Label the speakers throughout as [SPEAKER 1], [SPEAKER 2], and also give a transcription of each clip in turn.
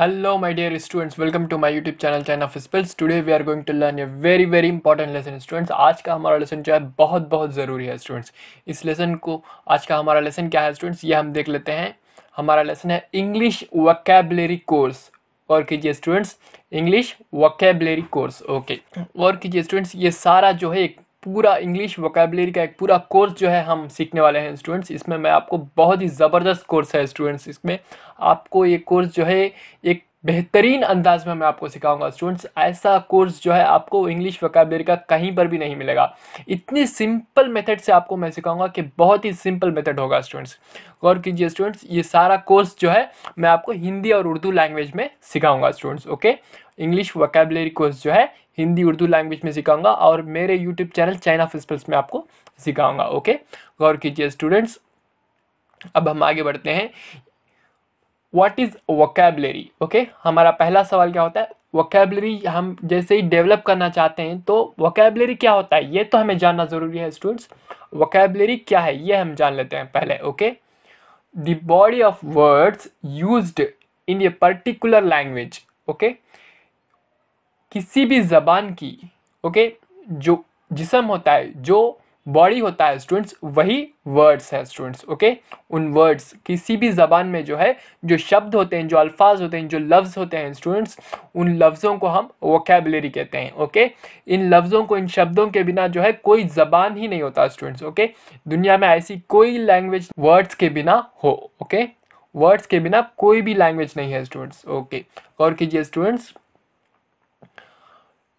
[SPEAKER 1] hello my dear students welcome to my youtube channel china of spells today we are going to learn a very very important lesson students आज का हमारा lesson जो है बहुत बहुत ज़रूरी है students इस लेसन को आज का हमारा लेसन क्या है students ये हम देख लेते हैं हमारा लेसन है इंग्लिश वोकेबलरी कोर्स और कीजिए students English vocabulary course okay और कीजिए स्टूडेंट्स ये सारा जो है एक पूरा इंग्लिश वोकेबलरी का एक पूरा कोर्स जो है हम सीखने वाले हैं स्टूडेंट्स इसमें मैं आपको बहुत ही ज़बरदस्त कोर्स है स्टूडेंट्स इसमें आपको ये कोर्स जो है एक बेहतरीन अंदाज में मैं आपको सिखाऊंगा स्टूडेंट्स ऐसा कोर्स जो है आपको इंग्लिश वकाबलरी का कहीं पर भी नहीं मिलेगा इतनी सिंपल मेथड से आपको मैं सिखाऊंगा कि बहुत ही सिंपल मेथड होगा स्टूडेंट्स गौर कीजिए स्टूडेंट्स ये सारा कोर्स जो है मैं आपको हिंदी और उर्दू लैंग्वेज में सिखाऊंगा students okay English vocabulary course जो है हिंदी उर्दू लैंग्वेज में सिखाऊंगा और मेरे यूट्यूब चैनल चाइना फिस्पल्स में आपको सिखाऊंगा ओके गौर कीजिए स्टूडेंट्स अब हम आगे बढ़ते हैं व्हाट इज़ वोकेबलरी ओके हमारा पहला सवाल क्या होता है वोकेबलरी हम जैसे ही डेवलप करना चाहते हैं तो वोकेबलरी क्या होता है ये तो हमें जानना ज़रूरी है स्टूडेंट्स वोकेबलरी क्या है ये हम जान लेते हैं पहले okay the body of words used in a particular language okay किसी भी ज़बान की ओके जो जिसम होता है जो बॉडी होता है स्टूडेंट्स वही वर्ड्स है स्टूडेंट्स ओके उन वर्ड्स किसी भी ज़बान में जो है जो शब्द होते हैं जो अल्फाज होते हैं जो लफ्ज़ होते हैं स्टूडेंट्स उन लफ्ज़ों को हम वोकेबलरी कहते हैं ओके इन लफ्ज़ों को इन शब्दों के बिना जो है कोई ज़बान ही नहीं होता स्टूडेंट्स ओके दुनिया में ऐसी कोई लैंग्वेज वर्ड्स के बिना हो ओके वर्ड्स के बिना कोई भी लैंग्वेज नहीं है स्टूडेंट्स ओके और कीजिए students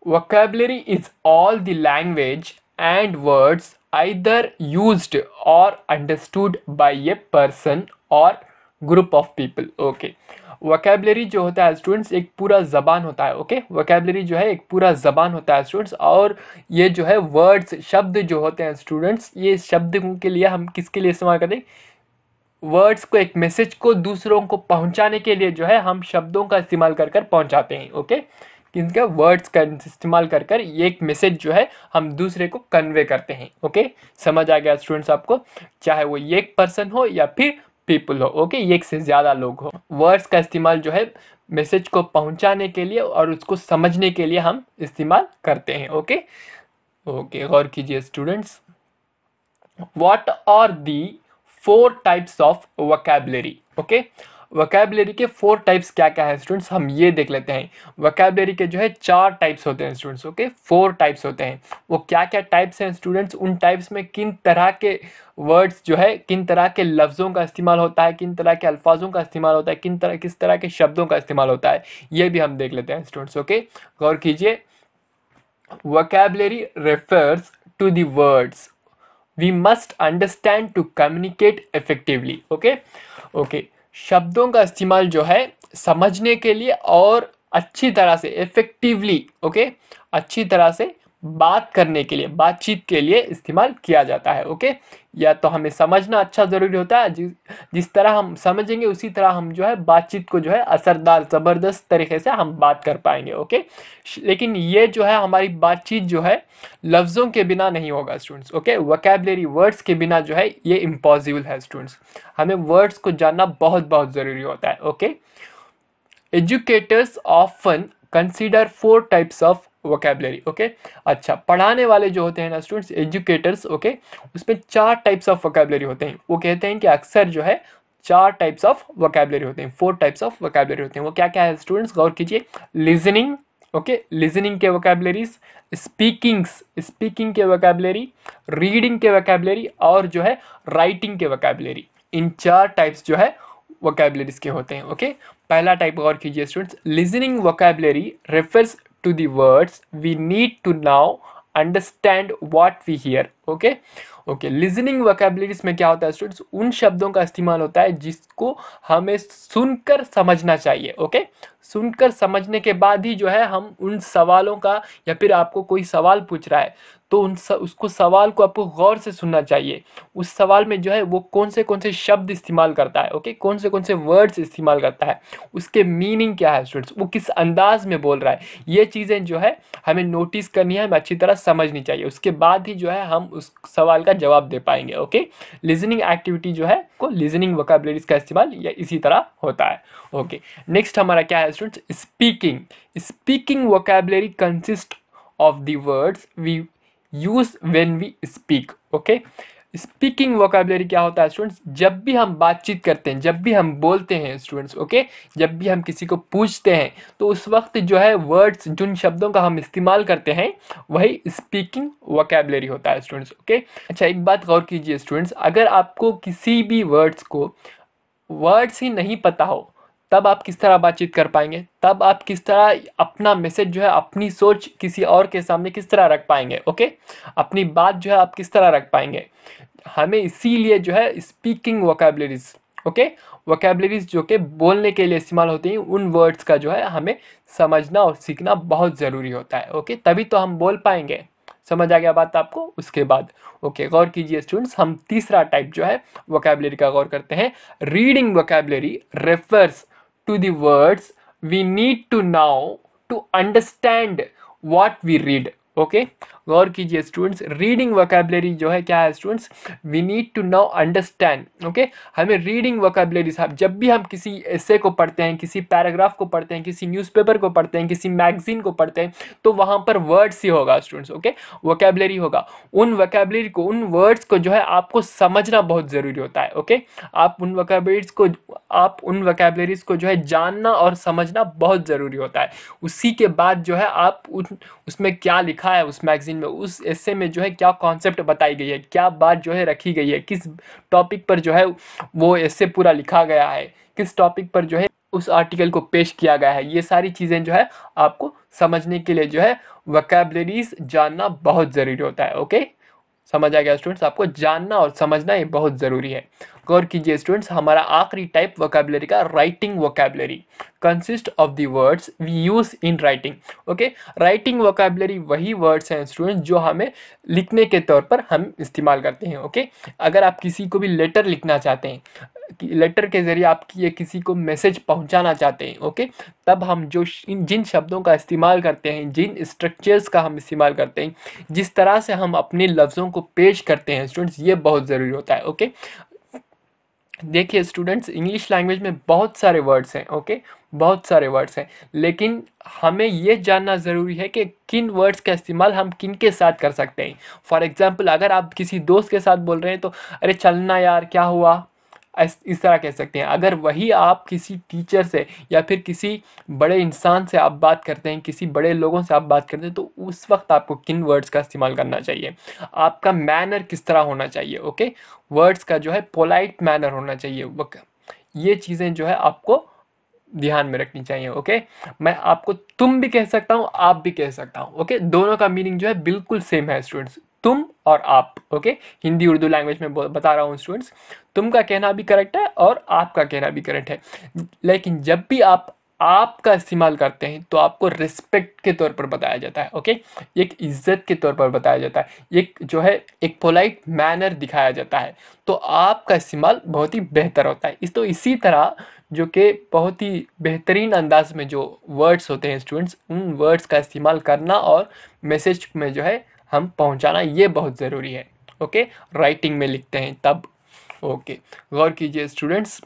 [SPEAKER 1] Vocabulary is all the language and words either used or understood by a person or group of people okay vocabulary जो होता है स्टूडेंट्स एक पूरा जबान होता है ओके okay? वोकेबलरी जो है एक पूरा जबान होता है स्टूडेंट्स और ये जो है वर्ड्स शब्द जो होते हैं स्टूडेंट्स ये शब्द के लिए हम किसके लिए इस्तेमाल करें वर्ड्स को एक मैसेज को दूसरों को पहुंचाने के लिए जो है हम शब्दों का इस्तेमाल कर कर पहुंचाते हैं ओके okay? इनके वर्ड्स का इस्तेमाल कर कर ये एक मैसेज जो है हम दूसरे को कन्वे करते हैं ओके समझ आ गया स्टूडेंट्स आपको चाहे वो एक पर्सन हो या फिर पीपल हो ओके एक से ज़्यादा लोग हो वर्ड्स का इस्तेमाल जो है मैसेज को पहुंचाने के लिए और उसको समझने के लिए हम इस्तेमाल करते हैं ओके ओके गौर कीजिए students what are the four types of vocabulary okay vocabulary के फोर टाइप्स क्या क्या है स्टूडेंट्स हम ये देख लेते हैं वोकेबलरी के जो है चार टाइप्स होते हैं स्टूडेंट्स ओके फोर टाइप्स होते हैं वो क्या क्या टाइप्स हैं स्टूडेंट्स उन टाइप्स में किन तरह के वर्ड्स जो है किन तरह के लफ्ज़ों का इस्तेमाल होता है किन तरह के अल्फाजों का इस्तेमाल होता है किन तरह किस तरह के शब्दों का इस्तेमाल होता है ये भी हम देख लेते हैं स्टूडेंट्स ओके गौर कीजिए vocabulary refers to the words we must understand to communicate effectively okay okay शब्दों का इस्तेमाल जो है समझने के लिए और अच्छी तरह से इफ़ेक्टिवली ओके अच्छी तरह से बात करने के लिए बातचीत के लिए इस्तेमाल किया जाता है ओके या तो हमें समझना अच्छा ज़रूरी होता है जिस जिस तरह हम समझेंगे उसी तरह हम जो है बातचीत को जो है असरदार ज़बरदस्त तरीके से हम बात कर पाएंगे ओके लेकिन ये जो है हमारी बातचीत जो है लफ्ज़ों के बिना नहीं होगा स्टूडेंट्स ओके वकेबलरी वर्ड्स के बिना जो है ये इम्पॉसिबल है स्टूडेंट्स हमें वर्ड्स को जानना बहुत बहुत ज़रूरी होता है okay educators often consider four types of vocabulary okay अच्छा पढ़ाने वाले जो होते हैं ना स्टूडेंट्स एजुकेटर्स ओके उसमें चार टाइप्स ऑफ वोकेबलरी होते हैं वो कहते हैं कि अक्सर जो है चार टाइप्स ऑफ वोकेबलरी होते हैं फोर टाइप्स ऑफ वोकेबलरी होते हैं वो क्या क्या है स्टूडेंट्स गौर कीजिए लिजनिंग ओके लिजनिंग के वोकेबलरीज स्पीकिंग्स स्पीकिंग के वोकेबलरी रीडिंग के वोकेबलरी और जो है राइटिंग के वोकेबलरी इन चार टाइप्स जो है वोकेबलरीज के होते हैं ओके okay? पहला टाइप गौर कीजिए students listening vocabulary refers to the words we need to now understand what we hear okay okay listening vocabularies में क्या होता है स्टूडेंट्स उन शब्दों का इस्तेमाल होता है जिसको हमें सुनकर समझना चाहिए ओके okay? सुनकर समझने के बाद ही जो है हम उन सवालों का या फिर आपको कोई सवाल पूछ रहा है तो उन स, उसको सवाल को आपको गौर से सुनना चाहिए उस सवाल में जो है वो कौन से कौन से शब्द इस्तेमाल करता है ओके कौन से कौन से वर्ड्स इस्तेमाल करता है उसके मीनिंग क्या है स्टूडेंट्स वो किस अंदाज में बोल रहा है ये चीज़ें जो है हमें नोटिस करनी है हमें अच्छी तरह समझनी चाहिए उसके बाद ही जो है हम उस सवाल का जवाब दे पाएंगे ओके लिजनिंग एक्टिविटी जो है को लिजनिंग वकाबलरीज का इस्तेमाल या इसी तरह होता है ओके नेक्स्ट हमारा क्या है students speaking speaking vocabulary consist of the words we use when we speak okay speaking vocabulary क्या होता है स्टूडेंट्स जब भी हम बातचीत करते हैं जब भी हम बोलते हैं स्टूडेंट्स ओके जब भी हम किसी को पूछते हैं तो उस वक्त जो है वर्ड्स जिन शब्दों का हम इस्तेमाल करते हैं वही स्पीकिंग वोकेबलरी होता है स्टूडेंट्स ओके अच्छा एक बात गौर कीजिए स्टूडेंट्स अगर आपको किसी भी वर्ड्स को वर्ड्स ही नहीं पता हो तब आप किस तरह बातचीत कर पाएंगे तब आप किस तरह अपना मैसेज जो है अपनी सोच किसी और के सामने किस तरह रख पाएंगे ओके अपनी बात जो है आप किस तरह रख पाएंगे हमें इसीलिए जो है स्पीकिंग वोकेबलरीज ओके वोकेबलरीज जो कि बोलने के लिए इस्तेमाल होती हैं उन वर्ड्स का जो है हमें समझना और सीखना बहुत ज़रूरी होता है ओके तभी तो हम बोल पाएंगे समझ आ गया बात आपको उसके बाद ओके गौर कीजिए स्टूडेंट्स हम तीसरा टाइप जो है वोकेबलरी का गौर करते हैं reading vocabulary refers to the words we need to now to understand what we read okay गौर कीजिए स्टूडेंट्स रीडिंग वोकेबलरी जो है क्या है students we need to now understand okay हमें रीडिंग वोकेबलरी साहब जब भी हम किसी ऐसे को पढ़ते हैं किसी पैराग्राफ को पढ़ते हैं किसी न्यूज़पेपर को पढ़ते हैं किसी मैगजीन को पढ़ते हैं तो वहाँ पर वर्ड्स ही होगा स्टूडेंट्स ओके वोकेबलरी होगा उन वोकेबलरी को उन वर्ड्स को जो है आपको समझना बहुत ज़रूरी होता है ओके आप उन वोकेबलरीज को आप उन वोकेबलरीज को जो है जानना और समझना बहुत ज़रूरी होता है उसी के बाद जो है आप उन उसमें क्या लिखा है उस मैगजीन में उस ऐसे में जो है क्या कॉन्सेप्ट बताई गई है क्या बात जो है रखी गई है किस टॉपिक पर जो है वो ऐसे पूरा लिखा गया है किस टॉपिक पर जो है उस आर्टिकल को पेश किया गया है ये सारी चीज़ें जो है आपको समझने के लिए जो है वकेबलरीज जानना बहुत ज़रूरी होता है ओके समझ आ गया स्टूडेंट्स आपको जानना और समझना ये बहुत ज़रूरी है गौर कीजिए स्टूडेंट्स हमारा आखिरी टाइप वोकेबलरी का writing vocabulary consist of the words we use in writing okay writing vocabulary वही वर्ड्स हैं स्टूडेंट जो हमें लिखने के तौर पर हम इस्तेमाल करते हैं okay अगर आप किसी को भी लेटर लिखना चाहते हैं लेटर के ज़रिए आप ये किसी को मैसेज पहुंचाना चाहते हैं ओके तब हम जो इन जिन शब्दों का इस्तेमाल करते हैं जिन स्ट्रक्चर्स का हम इस्तेमाल करते हैं जिस तरह से हम अपने लफ्ज़ों को पेश करते हैं स्टूडेंट्स ये बहुत ज़रूरी होता है ओके देखिए स्टूडेंट्स इंग्लिश लैंग्वेज में बहुत सारे वर्ड्स हैं ओके बहुत सारे वर्ड्स हैं लेकिन हमें ये जानना ज़रूरी है कि किन वर्ड्स का इस्तेमाल हम किन के साथ कर सकते हैं फॉर एग्ज़ाम्पल अगर आप किसी दोस्त के साथ बोल रहे हैं तो अरे चलना यार क्या हुआ इस तरह कह सकते हैं अगर वही आप किसी टीचर से या फिर किसी बड़े इंसान से आप बात करते हैं किसी बड़े लोगों से आप बात करते हैं तो उस वक्त आपको किन वर्ड्स का इस्तेमाल करना चाहिए आपका मैनर किस तरह होना चाहिए ओके वर्ड्स का जो है पोलाइट मैनर होना चाहिए ये चीज़ें जो है आपको ध्यान में रखनी चाहिए ओके मैं आपको तुम भी कह सकता हूँ आप भी कह सकता हूँ ओके दोनों का मीनिंग जो है बिल्कुल सेम है स्टूडेंट्स तुम और आप ओके हिंदी उर्दू लैंग्वेज में बता रहा हूँ स्टूडेंट्स तुम का कहना भी करेक्ट है और आपका कहना भी करेक्ट है लेकिन जब भी आप आपका इस्तेमाल करते हैं तो आपको रिस्पेक्ट के तौर पर बताया जाता है ओके एक इज्जत के तौर पर बताया जाता है एक जो है एक पोलाइट मैनर दिखाया जाता है तो आपका इस्तेमाल बहुत ही बेहतर होता है इस तो इसी तरह जो कि बहुत ही बेहतरीन अंदाज में जो वर्ड्स होते हैं स्टूडेंट्स उन वर्ड्स का इस्तेमाल करना और मैसेज में जो है हम पहुंचाना ये बहुत ज़रूरी है ओके राइटिंग में लिखते हैं तब ओके गौर कीजिए स्टूडेंट्स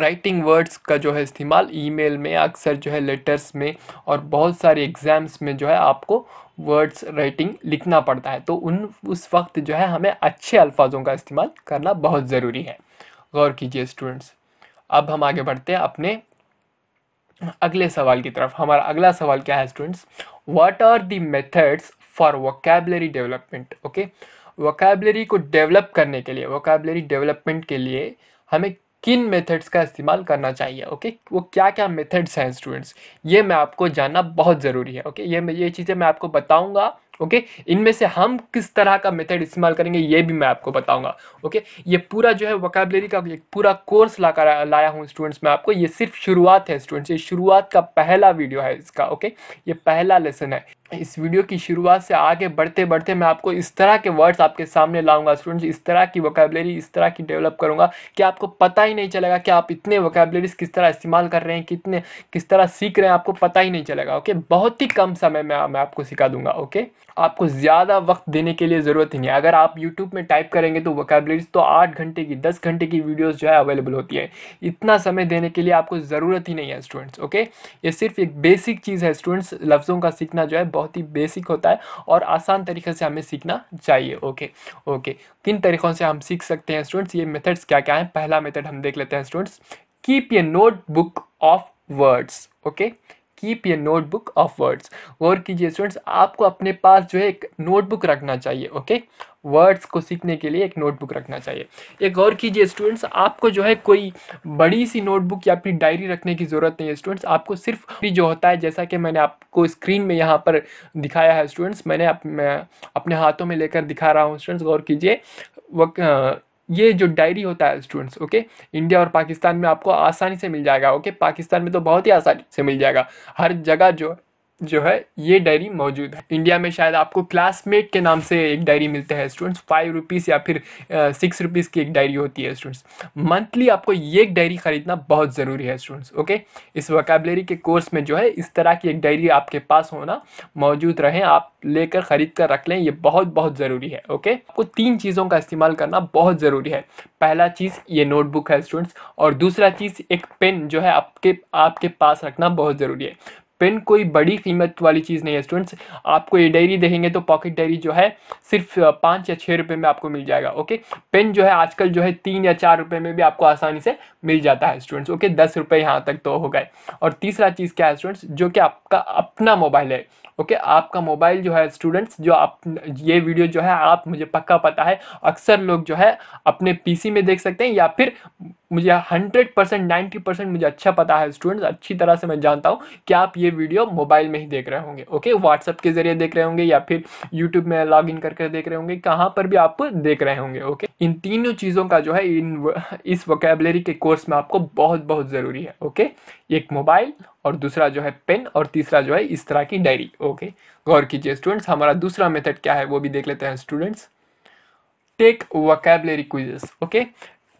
[SPEAKER 1] राइटिंग वर्ड्स का जो है इस्तेमाल ईमेल में अक्सर जो है लेटर्स में और बहुत सारे एग्ज़ाम्स में जो है आपको वर्ड्स राइटिंग लिखना पड़ता है तो उन उस वक्त जो है हमें अच्छे अल्फाजों का इस्तेमाल करना बहुत ज़रूरी है गौर कीजिए स्टूडेंट्स अब हम आगे बढ़ते हैं अपने अगले सवाल की तरफ हमारा अगला सवाल क्या है students what are the methods for vocabulary development okay vocabulary को डेवलप करने के लिए वोकेबलरी डेवलपमेंट के लिए हमें किन मेथड्स का इस्तेमाल करना चाहिए ओके वो क्या क्या मेथड्स हैं स्टूडेंट्स ये मैं आपको जानना बहुत ज़रूरी है ओके ये ये चीज़ें मैं आपको बताऊंगा ओके इनमें से हम किस तरह का मेथड इस्तेमाल करेंगे ये भी मैं आपको बताऊंगा ओके ये पूरा जो है वोकेबलरी का एक पूरा कोर्स ला कर लाया हूँ स्टूडेंट्स मैं आपको ये सिर्फ शुरुआत है स्टूडेंट्स ये शुरुआत का पहला वीडियो है इसका ओके ये पहला लेसन है इस वीडियो की शुरुआत से आगे बढ़ते बढ़ते मैं आपको इस तरह के वर्ड्स आपके सामने लाऊंगा स्टूडेंट्स इस तरह की वोकेबलरी इस तरह की डेवलप करूंगा कि आपको पता ही नहीं चलेगा कि आप इतने वोकेबलरीज किस तरह इस्तेमाल कर रहे हैं कितने किस तरह सीख रहे हैं आपको पता ही नहीं चलेगा ओके बहुत ही कम समय में मैं आपको सिखा दूंगा ओके आपको ज़्यादा वक्त देने के लिए ज़रूरत ही नहीं अगर आप यूट्यूब में टाइप करेंगे तो वोकेबलरीज तो आठ घंटे की दस घंटे की वीडियोज़ जो है अवेलेबल होती है इतना समय देने के लिए आपको ज़रूरत ही नहीं है स्टूडेंट्स ओके ये सिर्फ एक बेसिक चीज़ है स्टूडेंट्स लफ्ज़ों का सीखना जो है बहुत ही बेसिक होता है और आसान तरीके से हमें सीखना चाहिए ओके ओके किन तरीक़ों से हम सीख सकते हैं स्टूडेंट्स ये मेथड्स क्या क्या हैं पहला मेथड हम देख लेते हैं students keep a note book of words okay keep ये नोटबुक ऑफ वर्ड्स गौर कीजिए स्टूडेंट्स आपको अपने पास जो है एक नोटबुक रखना चाहिए ओके वर्ड्स को सीखने के लिए एक नोटबुक रखना चाहिए एक गौर कीजिए स्टूडेंट्स आपको जो है कोई बड़ी सी नोटबुक या फिर डायरी रखने की ज़रूरत नहीं है स्टूडेंट्स आपको सिर्फ भी जो होता है जैसा कि मैंने आपको स्क्रीन में यहाँ पर दिखाया है स्टूडेंट्स मैंने अप, मैं अपने हाथों में लेकर दिखा रहा हूँ स्टूडेंट्स गौर कीजिए ये जो डायरी होता है स्टूडेंट्स ओके इंडिया और पाकिस्तान में आपको आसानी से मिल जाएगा ओके पाकिस्तान में तो बहुत ही आसानी से मिल जाएगा हर जगह जो जो है ये डायरी मौजूद है इंडिया में शायद आपको क्लासमेट के नाम से एक डायरी मिलते हैं स्टूडेंट्स फाइव रुपीज़ या फिर सिक्स रुपीज़ की एक डायरी होती है स्टूडेंट्स मंथली आपको ये एक डायरी ख़रीदना बहुत ज़रूरी है स्टूडेंट्स ओके इस वकाबलरी के कोर्स में जो है इस तरह की एक डायरी आपके पास होना मौजूद रहें आप लेकर ख़रीद कर रख लें ये बहुत बहुत ज़रूरी है ओके आपको तीन चीज़ों का इस्तेमाल करना बहुत ज़रूरी है पहला चीज़ ये नोटबुक है स्टूडेंट्स और दूसरा चीज़ एक पेन जो है आपके आपके पास रखना बहुत ज़रूरी है पेन कोई बड़ी कीमत वाली चीज़ नहीं है स्टूडेंट्स आपको ये डायरी देखेंगे तो पॉकेट डायरी जो है सिर्फ पाँच या छः रुपए में आपको मिल जाएगा ओके पेन जो है आजकल जो है तीन या चार रुपए में भी आपको आसानी से मिल जाता है स्टूडेंट्स ओके दस रुपये यहाँ तक तो हो गए और तीसरा चीज़ क्या है स्टूडेंट्स जो कि आपका अपना मोबाइल है ओके okay, आपका मोबाइल जो है स्टूडेंट्स जो आप ये वीडियो जो है आप मुझे पक्का पता है अक्सर लोग जो है अपने पीसी में देख सकते हैं या फिर मुझे हंड्रेड परसेंट नाइन्टी परसेंट मुझे अच्छा पता है स्टूडेंट्स अच्छी तरह से मैं जानता हूँ कि आप ये वीडियो मोबाइल में ही देख रहे होंगे ओके व्हाट्सअप के जरिए देख रहे होंगे या फिर यूट्यूब में लॉग इन करके देख रहे होंगे कहाँ पर भी आप देख रहे होंगे ओके इन तीनों चीज़ों का जो है इन इस वोकेबलरी के कोर्स में आपको बहुत बहुत ज़रूरी है ओके एक मोबाइल और दूसरा जो है पेन और तीसरा जो है इस तरह की डायरी ओके गौर कीजिए स्टूडेंट्स हमारा दूसरा मेथड क्या है वो भी देख लेते हैं students take vocabulary quizzes okay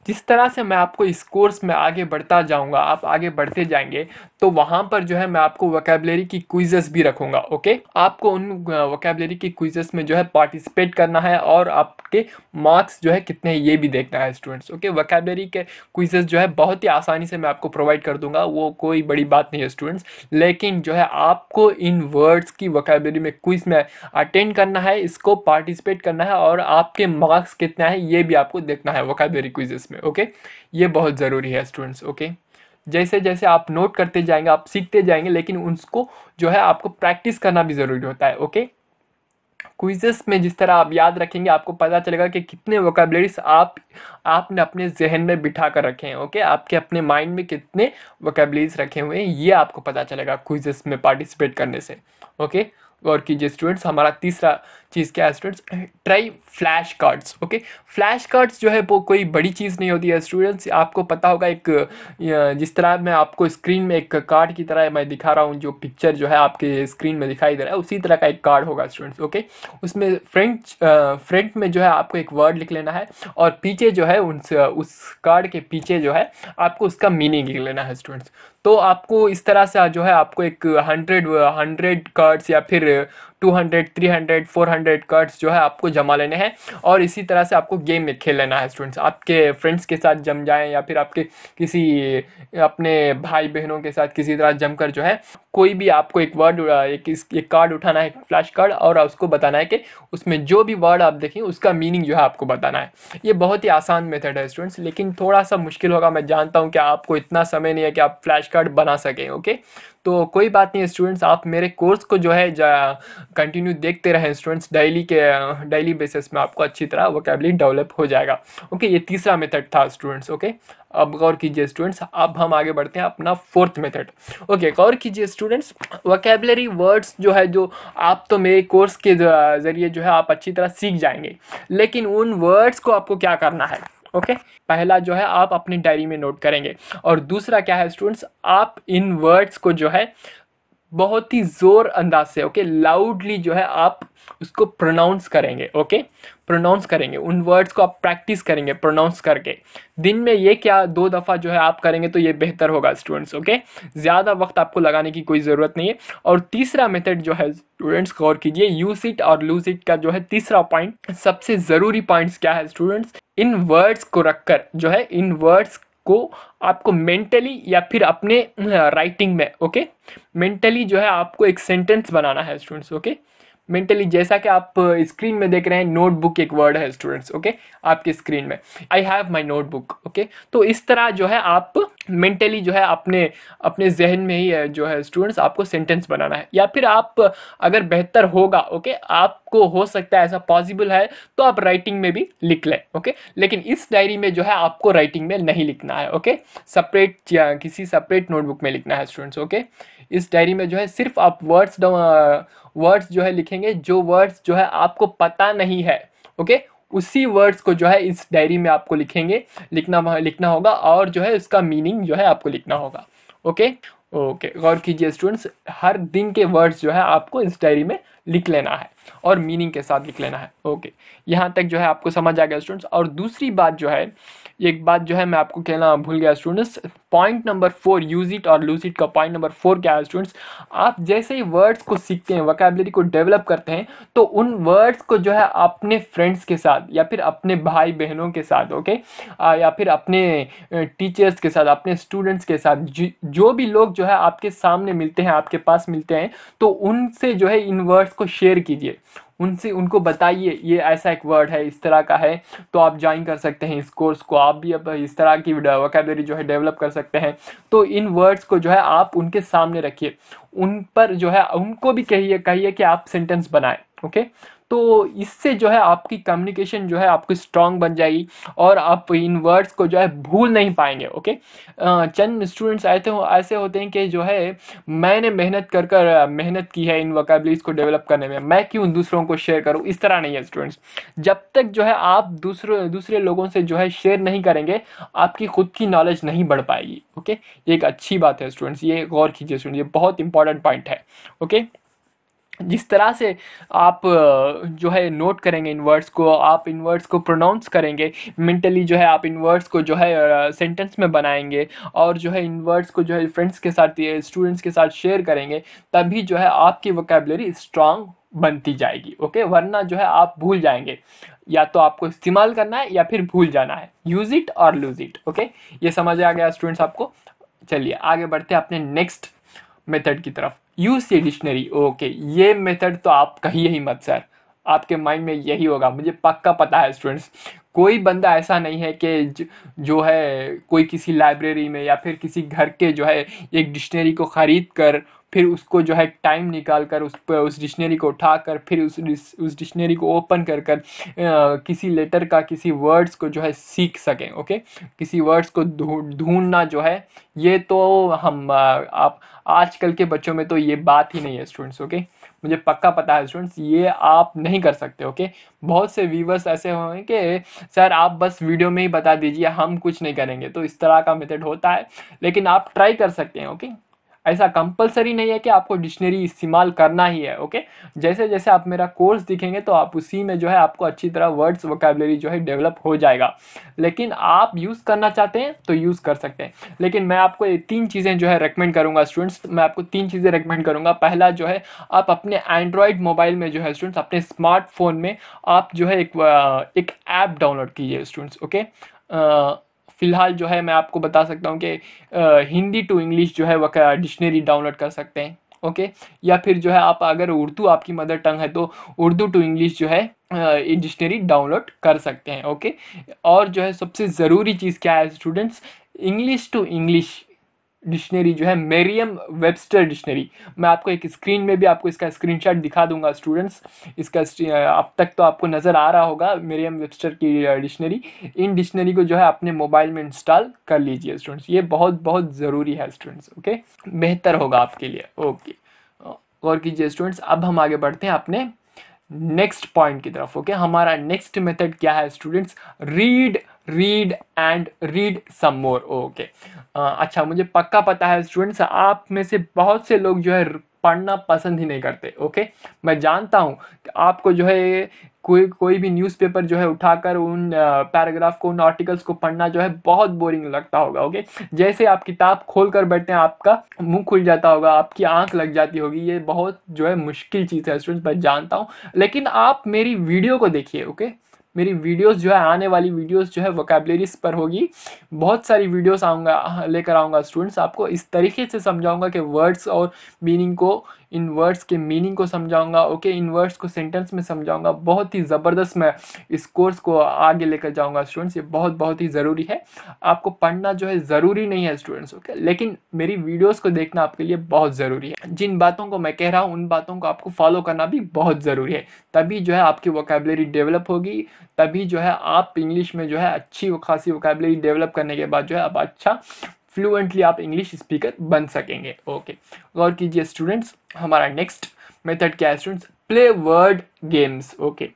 [SPEAKER 1] जिस तरह से मैं आपको इस कोर्स में आगे बढ़ता जाऊंगा आप आगे बढ़ते जाएंगे तो वहाँ पर जो है मैं आपको वोकेबलरी की क्विजेस भी रखूंगा ओके आपको उन वोकेबलरी की क्विजेस में जो है पार्टिसिपेट करना है और आपके मार्क्स जो है कितने हैं ये भी देखना है स्टूडेंट्स ओके वोकेबलरी के क्विजेस जो है बहुत ही आसानी से मैं आपको प्रोवाइड कर दूंगा वो कोई बड़ी बात नहीं है स्टूडेंट्स लेकिन जो है आपको इन वर्ड्स की वोकेबलरी में क्विज में अटेंड करना है इसको पार्टिसिपेट करना है और आपके मार्क्स कितना है ये भी आपको देखना है वोकेबलरी क्विजेस में में ओके ये बहुत ज़रूरी है स्टूडेंट्स ओके जैसे जैसे आप नोट करते जाएंगे आप सीखते जाएंगे लेकिन उसको जो है आपको प्रैक्टिस करना भी ज़रूरी होता है ओके क्विजेस में जिस तरह आप याद रखेंगे आपको पता चलेगा कि कितने वोकेबलरीज आप आपने अपने जहन में बिठा कर रखे हैं ओके आपके अपने माइंड में कितने वोकेबलरीज रखे हुए हैं ये आपको पता चलेगा क्विजेस में पार्टिसिपेट करने से ओके गौर कीजिए स्टूडेंट्स हमारा तीसरा चीज़ क्या है students try flash cards okay flash cards जो है वो कोई बड़ी चीज़ नहीं होती है स्टूडेंट्स आपको पता होगा एक जिस तरह मैं आपको स्क्रीन में एक कार्ड की तरह मैं दिखा रहा हूँ जो पिक्चर जो है आपके स्क्रीन में दिखाई दे रहा है उसी तरह का एक कार्ड होगा स्टूडेंट्स ओके उसमें फ्रंट फ्रंट में जो है आपको एक वर्ड लिख लेना है और पीछे जो है उन उस कार्ड के पीछे जो है आपको उसका मीनिंग लिख लेना है स्टूडेंट्स तो आपको इस तरह से जो है आपको एक हंड्रेड हंड्रेड कार्ड्स या फिर 200 300 400 कार्ड्स जो है आपको जमा लेने हैं और इसी तरह से आपको गेम में खेल लेना है स्टूडेंट्स आपके फ्रेंड्स के साथ जम जाएँ या फिर आपके किसी अपने भाई बहनों के साथ किसी तरह जमकर जो है कोई भी आपको एक वर्ड एक, एक कार्ड उठाना है फ्लैश कार्ड और उसको बताना है कि उसमें जो भी वर्ड आप देखें उसका मीनिंग जो है आपको बताना है ये बहुत ही आसान मेथड है स्टूडेंट्स लेकिन थोड़ा सा मुश्किल होगा मैं जानता हूँ कि आपको इतना समय नहीं है कि आप फ्लैश कार्ड बना सकें ओके तो कोई बात नहीं स्टूडेंट्स आप मेरे कोर्स को जो है कंटिन्यू देखते रहें स्टूडेंट्स डेली के डेली बेसिस में आपको अच्छी तरह वोकेबली डेवलप हो जाएगा ओके ये तीसरा मेथड था स्टूडेंट्स ओके अब गौर कीजिए स्टूडेंट्स अब हम आगे बढ़ते हैं अपना फोर्थ मेथड ओके गौर कीजिए स्टूडेंट्स वोकेबलरी वर्ड्स जो है जो आप तो मेरे कोर्स के ज़रिए जो है आप अच्छी तरह सीख जाएंगे लेकिन उन वर्ड्स को आपको क्या करना है ओके पहला जो है आप अपनी डायरी में नोट करेंगे और दूसरा क्या है स्टूडेंट्स आप इन वर्ड्स को जो है बहुत ही जोर अंदाज से ओके लाउडली जो है आप उसको प्रोनाउंस करेंगे ओके प्रोनाउंस करेंगे उन वर्ड्स को आप प्रैक्टिस करेंगे प्रोनाउंस करके दिन में ये क्या दो दफ़ा जो है आप करेंगे तो ये बेहतर होगा स्टूडेंट्स ओके ज़्यादा वक्त आपको लगाने की कोई ज़रूरत नहीं है और तीसरा मेथड जो है स्टूडेंट्स गौर कीजिए यूज इट और लूज इट का जो है तीसरा पॉइंट सबसे ज़रूरी पॉइंट्स क्या है स्टूडेंट्स इन वर्ड्स को रखकर जो है इन वर्ड्स को आपको मेंटली या फिर अपने राइटिंग में ओके मेंटली जो है आपको एक सेंटेंस बनाना है स्टूडेंट्स ओके मेंटली जैसा कि आप स्क्रीन में देख रहे हैं नोटबुक एक वर्ड है स्टूडेंट्स ओके आपके स्क्रीन में I have my notebook okay तो इस तरह जो है आप मेंटली जो है अपने अपने जहन में ही है जो है स्टूडेंट्स आपको सेंटेंस बनाना है या फिर आप अगर बेहतर होगा ओके आपको हो सकता है ऐसा पॉसिबल है तो आप राइटिंग में भी लिख लें ओके लेकिन इस डायरी में जो है आपको राइटिंग में नहीं लिखना है ओके सेपरेट या किसी सेपरेट नोटबुक में लिखना है स्टूडेंट्स ओके इस डायरी में जो है सिर्फ आप वर्ड्स वर्ड्स जो है लिखेंगे जो वर्ड्स जो है आपको पता नहीं है ओके उसी वर्ड्स को जो है इस डायरी में आपको लिखेंगे लिखना लिखना होगा और जो है उसका मीनिंग जो है आपको लिखना होगा ओके ओके गौर कीजिए स्टूडेंट्स हर दिन के वर्ड्स जो है आपको इस डायरी में लिख लेना है और मीनिंग के साथ लिख लेना है ओके यहाँ तक जो है आपको समझ आ गया स्टूडेंट्स और दूसरी बात जो है एक बात जो है मैं आपको कहना भूल गया students point number four use it और लूज इट का पॉइंट नंबर फोर क्या है स्टूडेंट्स आप जैसे ही वर्ड्स को सीखते हैं वकेबलरी को डेवलप करते हैं तो उन वर्ड्स को जो है अपने फ्रेंड्स के साथ या फिर अपने भाई बहनों के साथ ओके आ, या फिर अपने टीचर्स के साथ अपने स्टूडेंट्स के साथ जो भी लोग जो है आपके सामने मिलते हैं आपके पास मिलते हैं तो उनसे जो है इन वर्ड्स को शेयर कीजिए उनसे उनको बताइए ये ऐसा एक वर्ड है इस तरह का है तो आप ज्वाइन कर सकते हैं इस कोर्स को आप भी अब इस तरह की वोकेबलरी जो है डेवलप कर सकते हैं तो इन वर्ड्स को जो है आप उनके सामने रखिए उन पर जो है उनको भी कहिए कहिए कि आप सेंटेंस बनाएं ओके okay? तो इससे जो है आपकी कम्युनिकेशन जो है आपकी स्ट्रांग बन जाएगी और आप इन वर्ड्स को जो है भूल नहीं पाएंगे ओके चंद स्टूडेंट्स आए थे ऐसे होते हैं कि जो है मैंने मेहनत कर कर मेहनत की है इन वकाबलीज को डेवलप करने में मैं क्यों दूसरों को शेयर करूँ इस तरह नहीं है स्टूडेंट्स जब तक जो है आप दूसरे दूसरे लोगों से जो है शेयर नहीं करेंगे आपकी खुद की नॉलेज नहीं बढ़ पाएगी ओके ये एक अच्छी बात है स्टूडेंट्स ये गौर कीजिए स्टूडेंट्स ये बहुत इंपॉर्टेंट पॉइंट है ओके जिस तरह से आप जो है नोट करेंगे इन वर्ड्स को आप इन वर्ड्स को प्रोनाउंस करेंगे मेंटली जो है आप इन वर्ड्स को जो है सेंटेंस में बनाएंगे और जो है इन वर्ड्स को जो है फ्रेंड्स के साथ स्टूडेंट्स के साथ शेयर करेंगे तभी जो है आपकी वोकेबलरी स्ट्रांग बनती जाएगी ओके वरना जो है आप भूल जाएंगे या तो आपको इस्तेमाल करना है या फिर भूल जाना है यूज़ इट और लूज़ इट ओके ये समझ आ गया स्टूडेंट्स आपको चलिए आगे बढ़ते हैं अपने नेक्स्ट मेथड की तरफ यूज सी डिक्शनरी ओके ये मेथड तो आप कहिए ही मत सर आपके माइंड में यही होगा मुझे पक्का पता है स्टूडेंट्स कोई बंदा ऐसा नहीं है कि जो है कोई किसी लाइब्रेरी में या फिर किसी घर के जो है एक डिक्शनरी को ख़रीद कर फिर उसको जो है टाइम निकाल कर उस पर उस डिक्शनरी को उठा कर फिर उस उस डिक्शनरी को ओपन कर कर किसी लेटर का किसी वर्ड्स को जो है सीख सकें ओके किसी वर्ड्स को ढूंढना जो है ये तो हम आप आजकल के बच्चों में तो ये बात ही नहीं है स्टूडेंट्स ओके मुझे पक्का पता है स्टूडेंट्स ये आप नहीं कर सकते ओके बहुत से व्यूवर्स ऐसे होंगे कि सर आप बस वीडियो में ही बता दीजिए हम कुछ नहीं करेंगे तो इस तरह का मेथड होता है लेकिन आप ट्राई कर सकते हैं ओके ऐसा कंपलसरी नहीं है कि आपको डिक्शनरी इस्तेमाल करना ही है ओके जैसे जैसे आप मेरा कोर्स दिखेंगे तो आप उसी में जो है आपको अच्छी तरह वर्ड्स वोकेबलरी जो है डेवलप हो जाएगा लेकिन आप यूज़ करना चाहते हैं तो यूज़ कर सकते हैं लेकिन मैं आपको तीन चीज़ें जो है रिकमेंड करूँगा स्टूडेंट्स मैं आपको तीन चीज़ें रिकमेंड करूँगा पहला जो है आप अपने एंड्रॉयड मोबाइल में जो है स्टूडेंट्स अपने स्मार्टफोन में आप जो है एक एक ऐप डाउनलोड कीजिए स्टूडेंट्स ओके फ़िलहाल जो है मैं आपको बता सकता हूँ कि हिंदी टू इंग्लिश जो है वह डिक्शनरी डाउनलोड कर सकते हैं ओके या फिर जो है आप अगर उर्दू आपकी मदर टंग है तो उर्दू टू इंग्लिश जो है डिक्शनरी डाउनलोड कर सकते हैं ओके और जो है सबसे ज़रूरी चीज़ क्या है students English to English dictionary जो है मेरियम वेबस्टर डिक्शनरी मैं आपको एक स्क्रीन में भी आपको इसका स्क्रीनशॉट दिखा दूंगा स्टूडेंट्स इसका अब तक तो आपको नज़र आ रहा होगा मेरियम वेबस्टर की डिक्शनरी इन डिक्शनरी को जो है अपने मोबाइल में इंस्टॉल कर लीजिए स्टूडेंट्स ये बहुत बहुत ज़रूरी है स्टूडेंट्स ओके बेहतर होगा आपके लिए ओके गौर कीजिए स्टूडेंट्स अब हम आगे बढ़ते हैं अपने नेक्स्ट पॉइंट की तरफ ओके okay? हमारा नेक्स्ट मेथड क्या है students read read and read some more okay अच्छा मुझे पक्का पता है स्टूडेंट्स आप में से बहुत से लोग जो है पढ़ना पसंद ही नहीं करते ओके मैं जानता हूँ आपको जो है कोई कोई भी न्यूज़पेपर जो है उठाकर उन पैराग्राफ को उन आर्टिकल्स को पढ़ना जो है बहुत बोरिंग लगता होगा ओके जैसे आप किताब खोल कर बैठते हैं आपका मुंह खुल जाता होगा आपकी आंख लग जाती होगी ये बहुत जो है मुश्किल चीज़ है स्टूडेंट्स मैं जानता हूँ लेकिन आप मेरी वीडियो को देखिए ओके मेरी वीडियोस जो है आने वाली वीडियोस जो है वोकेबलरीज पर होगी बहुत सारी वीडियोस आऊँगा लेकर आऊँगा स्टूडेंट्स आपको इस तरीके से समझाऊँगा कि वर्ड्स और मीनिंग को इन वर्ड्स के मीनिंग को समझाऊंगा ओके इन वर्ड्स को सेंटेंस में समझाऊंगा बहुत ही ज़बरदस्त मैं इस कोर्स को आगे लेकर जाऊंगा स्टूडेंट्स ये बहुत बहुत ही ज़रूरी है आपको पढ़ना जो है ज़रूरी नहीं है स्टूडेंट्स ओके लेकिन मेरी वीडियोज़ को देखना आपके लिए बहुत ज़रूरी है जिन बातों को मैं कह रहा हूँ उन बातों को आपको फॉलो करना भी बहुत ज़रूरी है तभी जो है आपकी वोकेबलरी डेवलप होगी तभी जो है आप इंग्लिश में जो है अच्छी खासी वोकेबलरी डेवलप करने के बाद जो है आप अच्छा फ्लुएंटली आप इंग्लिश स्पीकर बन सकेंगे ओके गौर कीजिए स्टूडेंट्स हमारा नेक्स्ट मेथड क्या है students play word games okay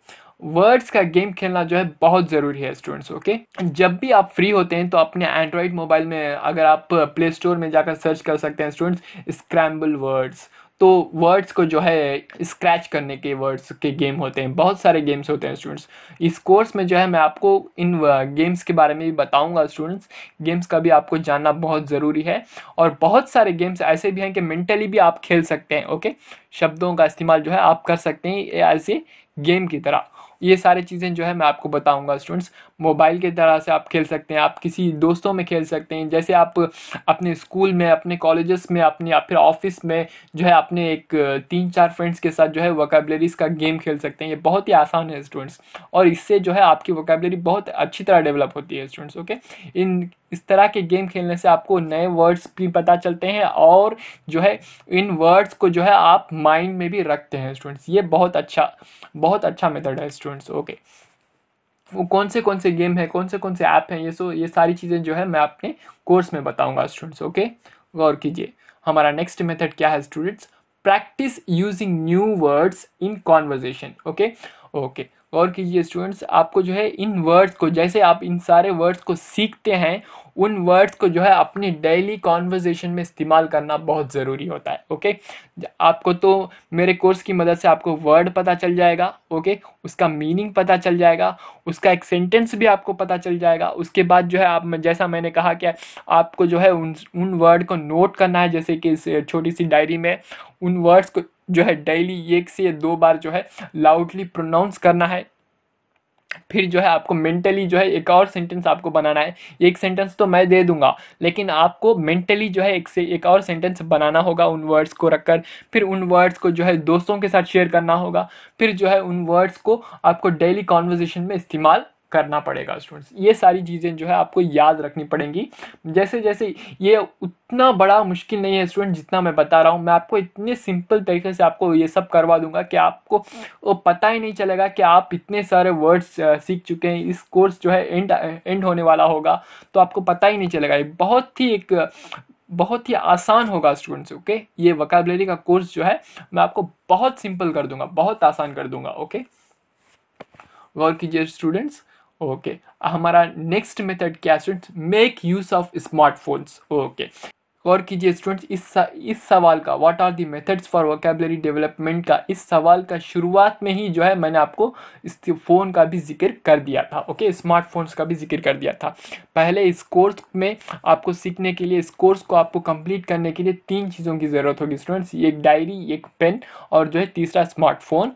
[SPEAKER 1] words का गेम खेलना जो है बहुत ज़रूरी है स्टूडेंट्स ओके जब भी आप फ्री होते हैं तो अपने एंड्रॉयड मोबाइल में अगर आप प्ले स्टोर में जाकर सर्च कर सकते हैं स्टूडेंट्स स्क्रैम्बल वर्ड्स तो वर्ड्स को जो है स्क्रैच करने के वर्ड्स के गेम होते हैं बहुत सारे गेम्स होते हैं स्टूडेंट्स इस कोर्स में जो है मैं आपको इन गेम्स uh, के बारे में भी बताऊंगा स्टूडेंट्स गेम्स का भी आपको जानना बहुत ज़रूरी है और बहुत सारे गेम्स ऐसे भी हैं कि मेंटली भी आप खेल सकते हैं ओके शब्दों का इस्तेमाल जो है आप कर सकते हैं ऐसे गेम की तरह ये सारी चीज़ें जो है मैं आपको बताऊंगा स्टूडेंट्स मोबाइल की तरह से आप खेल सकते हैं आप किसी दोस्तों में खेल सकते हैं जैसे आप अपने स्कूल में अपने कॉलेजेस में अपने या फिर ऑफिस में जो है अपने एक तीन चार फ्रेंड्स के साथ जो है वोकेबलरीज का गेम खेल सकते हैं ये बहुत ही आसान है स्टूडेंट्स और इससे जो है आपकी वोकेबलरी बहुत अच्छी तरह डेवलप होती है स्टूडेंट्स ओके इन इस तरह के गेम खेलने से आपको नए वर्ड्स भी पता चलते हैं और जो है इन वर्ड्स को जो है आप माइंड में भी रखते हैं स्टूडेंट्स ये बहुत अच्छा बहुत अच्छा मेथड है स्टूडेंट्स ओके वो कौन से कौन से गेम है कौन से कौन से ऐप हैं ये सो ये सारी चीज़ें जो है मैं अपने कोर्स में बताऊंगा स्टूडेंट्स ओके गौर कीजिए हमारा नेक्स्ट मेथड क्या है students practice using new words in conversation okay okay गौर कीजिए स्टूडेंट्स आपको जो है इन वर्ड्स को जैसे आप इन सारे वर्ड्स को सीखते हैं उन वर्ड्स को जो है अपनी डेली कॉन्वर्जेशन में इस्तेमाल करना बहुत ज़रूरी होता है ओके आपको तो मेरे कोर्स की मदद से आपको वर्ड पता चल जाएगा ओके उसका मीनिंग पता चल जाएगा उसका एक सेंटेंस भी आपको पता चल जाएगा उसके बाद जो है आप जैसा मैंने कहा कि आपको जो है उन उन वर्ड को नोट करना है जैसे कि इस छोटी सी डायरी में उन वर्ड्स को जो है डेली एक से दो बार जो है लाउडली प्रोनाउंस करना है फिर जो है आपको मेंटली जो है एक और सेंटेंस आपको बनाना है एक सेंटेंस तो मैं दे दूंगा लेकिन आपको मेंटली जो है एक से एक और सेंटेंस बनाना होगा उन वर्ड्स को रखकर फिर उन वर्ड्स को जो है दोस्तों के साथ शेयर करना होगा फिर जो है उन वर्ड्स को आपको डेली कॉन्वर्जेसन में इस्तेमाल करना पड़ेगा स्टूडेंट्स ये सारी चीज़ें जो है आपको याद रखनी पड़ेंगी जैसे जैसे ये उतना बड़ा मुश्किल नहीं है स्टूडेंट जितना मैं बता रहा हूँ मैं आपको इतने सिंपल तरीके से आपको ये सब करवा दूंगा कि आपको वो पता ही नहीं चलेगा कि आप इतने सारे वर्ड्स सीख चुके हैं इस कोर्स जो है एंड एंड होने वाला होगा तो आपको पता ही नहीं चलेगा ये बहुत ही एक बहुत ही आसान होगा स्टूडेंट्स ओके ये वकाबलरी का कोर्स जो है मैं आपको बहुत सिंपल कर दूंगा बहुत आसान कर दूंगा ओके गौर कीजिए स्टूडेंट्स ओके हमारा नेक्स्ट मेथड क्या students make use of smartphones okay गौर कीजिए स्टूडेंट्स इस सा, इस सवाल का what are the methods for vocabulary development का इस सवाल का शुरुआत में ही जो है मैंने आपको इस फ़ोन का भी जिक्र कर दिया था ओके स्मार्टफोन्स का भी जिक्र कर दिया था पहले इस कोर्स में आपको सीखने के लिए इस कोर्स को आपको कंप्लीट करने के लिए तीन चीज़ों की ज़रूरत होगी स्टूडेंट्स एक डायरी एक पेन और जो है तीसरा स्मार्टफोन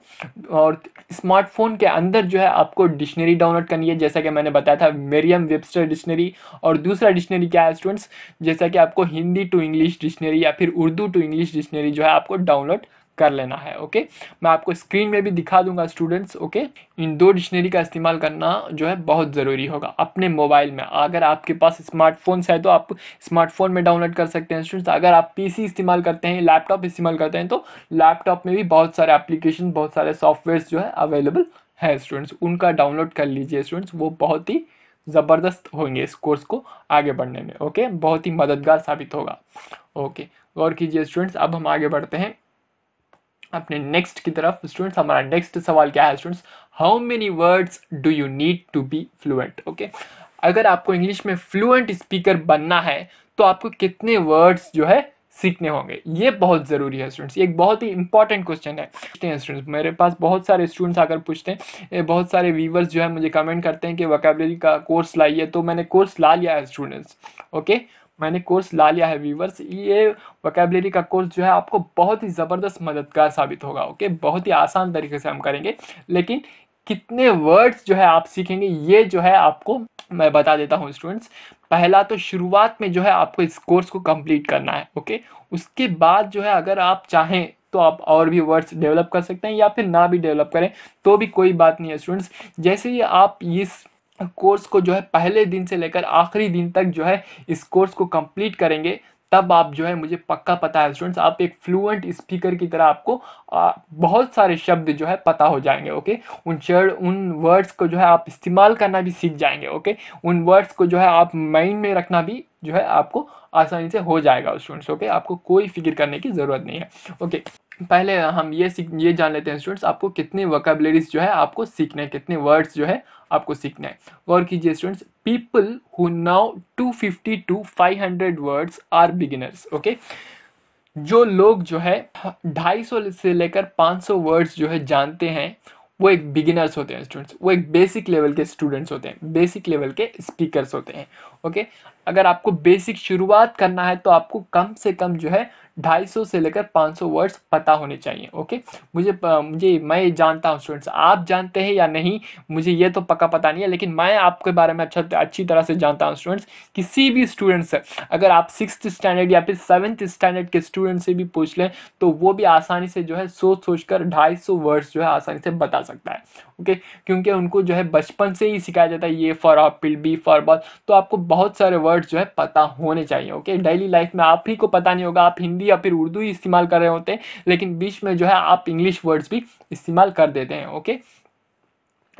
[SPEAKER 1] और स्मार्टफोन के अंदर जो है आपको डिक्शनरी डाउनलोड करनी है जैसा कि मैंने बताया था मेरियम वेबस्टर डिक्शनरी और दूसरा डिक्शनरी क्या है स्टूडेंट्स जैसा कि आपको Hindi Hindi to English dictionary या फिर उर्दू टू इंग्लिश डिक्शनरी जो है आपको डाउनलोड कर लेना है ओके मैं आपको स्क्रीन में भी दिखा दूंगा स्टूडेंट्स ओके इन दो डिक्शनरी का इस्तेमाल करना जो है बहुत ज़रूरी होगा अपने मोबाइल में अगर आपके पास स्मार्टफोन्स है तो आप स्मार्टफोन में डाउनलोड कर सकते हैं स्टूडेंट्स अगर आप पीसी इस्तेमाल करते हैं लैपटॉप इस्तेमाल करते हैं तो लैपटॉप में भी बहुत सारे एप्लीकेशन बहुत सारे सॉफ्टवेयर जो है अवेलेबल है स्टूडेंट्स उनका डाउनलोड कर लीजिए स्टूडेंट्स वो बहुत ही ज़बरदस्त होंगे इस कोर्स को आगे बढ़ने में ओके बहुत ही मददगार साबित होगा ओके गौर कीजिए स्टूडेंट्स अब हम आगे बढ़ते हैं अपने नेक्स्ट की तरफ स्टूडेंट्स हमारा नेक्स्ट सवाल क्या है students how many words do you need to be fluent okay अगर आपको इंग्लिश में फ्लुएंट स्पीकर बनना है तो आपको कितने वर्ड्स जो है सीखने होंगे ये बहुत ज़रूरी है स्टूडेंट्स ये एक बहुत ही इंपॉर्टेंट क्वेश्चन है स्टूडेंट्स मेरे पास बहुत सारे स्टूडेंट्स आकर पूछते हैं बहुत सारे व्यूवर्स जो है मुझे कमेंट करते हैं कि वोकेबलरी का कोर्स लाइए तो मैंने कोर्स ला लिया है स्टूडेंट्स ओके मैंने कोर्स ला लिया है व्यूवर्स ये वोकेबलरी का कोर्स जो है आपको बहुत ही ज़बरदस्त मददगार साबित होगा ओके बहुत ही आसान तरीके से हम करेंगे लेकिन कितने वर्ड्स जो है आप सीखेंगे ये जो है आपको मैं बता देता हूँ स्टूडेंट्स पहला तो शुरुआत में जो है आपको इस कोर्स को कंप्लीट करना है ओके उसके बाद जो है अगर आप चाहें तो आप और भी वर्ड्स डेवलप कर सकते हैं या फिर ना भी डेवलप करें तो भी कोई बात नहीं है स्टूडेंट्स जैसे ही आप इस कोर्स को जो है पहले दिन से लेकर आखिरी दिन तक जो है इस कोर्स को कंप्लीट करेंगे तब आप जो है मुझे पक्का पता है स्टूडेंट्स आप एक फ्लुएंट स्पीकर की तरह आपको आ, बहुत सारे शब्द जो है पता हो जाएंगे ओके उन शर्ड उन वर्ड्स को जो है आप इस्तेमाल करना भी सीख जाएंगे ओके उन वर्ड्स को जो है आप माइंड में रखना भी जो है आपको आसानी से हो जाएगा स्टूडेंट्स ओके आपको कोई फिक्र करने की ज़रूरत नहीं है ओके पहले हम ये सीख ये जान लेते हैं स्टूडेंट्स आपको कितने वकाबलरीज जो है आपको सीखना है कितने वर्ड्स जो है आपको सीखना है गौर कीजिए students people who now 250 to 500 words are beginners okay जो लोग जो है 250 से लेकर 500 वर्ड्स जो है जानते हैं वो एक बिगिनर्स होते हैं स्टूडेंट्स वो एक बेसिक लेवल के स्टूडेंट्स होते हैं बेसिक लेवल के स्पीकर्स होते हैं ओके अगर आपको बेसिक शुरुआत करना है तो आपको कम से कम जो है ढाई सौ से लेकर पाँच सौ वर्ड्स पता होने चाहिए ओके मुझे मुझे मैं जानता हूँ स्टूडेंट्स आप जानते हैं या नहीं मुझे ये तो पक्का पता नहीं है लेकिन मैं आपके बारे में अच्छा अच्छी तरह से जानता हूँ स्टूडेंट्स किसी भी स्टूडेंट से अगर आप सिक्स स्टैंडर्ड या फिर सेवन्थ स्टैंडर्ड के स्टूडेंट से भी पूछ लें तो वो भी आसानी से जो है सोच सोच कर ढाई सौ वर्ड्स जो है आसानी से बता सकता है ओके क्योंकि उनको जो है बचपन से ही सिखाया जाता है ये for apple B for ball तो आपको बहुत सारे वर्ड्स जो है पता होने चाहिए ओके डेली लाइफ में आप ही को पता नहीं होगा आप हिंदी हिंदी या फिर उर्दू ही इस्तेमाल कर रहे होते हैं लेकिन बीच में जो है आप इंग्लिश वर्ड्स भी इस्तेमाल कर देते हैं ओके